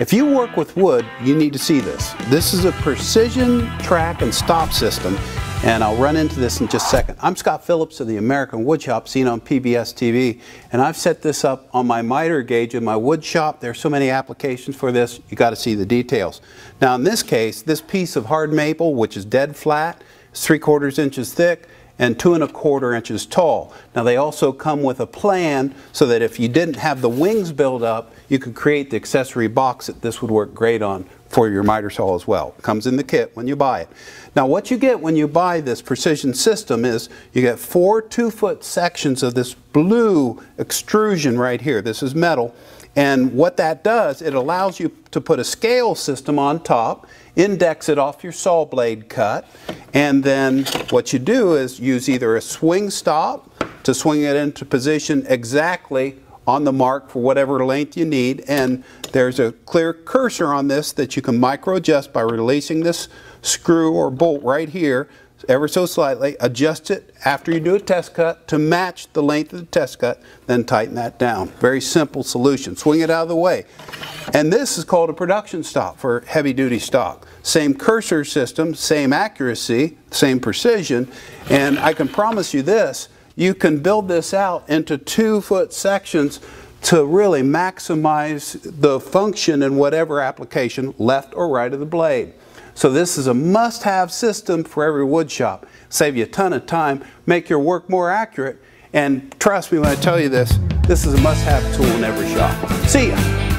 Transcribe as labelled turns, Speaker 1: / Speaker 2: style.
Speaker 1: If you work with wood, you need to see this. This is a precision track and stop system, and I'll run into this in just a second. I'm Scott Phillips of the American Wood Shop, seen on PBS TV, and I've set this up on my miter gauge in my wood shop. There's so many applications for this, you gotta see the details. Now in this case, this piece of hard maple, which is dead flat, three quarters inches thick, and two and a quarter inches tall. Now they also come with a plan so that if you didn't have the wings built up, you could create the accessory box that this would work great on for your miter saw as well. Comes in the kit when you buy it. Now what you get when you buy this precision system is you get four two foot sections of this blue extrusion right here. This is metal and what that does, it allows you to put a scale system on top, index it off your saw blade cut, and then what you do is use either a swing stop to swing it into position exactly on the mark for whatever length you need. And there's a clear cursor on this that you can micro adjust by releasing this screw or bolt right here ever so slightly, adjust it after you do a test cut to match the length of the test cut, then tighten that down. Very simple solution. Swing it out of the way. And this is called a production stop for heavy duty stock. Same cursor system, same accuracy, same precision, and I can promise you this, you can build this out into two foot sections to really maximize the function in whatever application, left or right of the blade. So this is a must-have system for every wood shop. Save you a ton of time, make your work more accurate, and trust me when I tell you this, this is a must-have tool in every shop. See ya!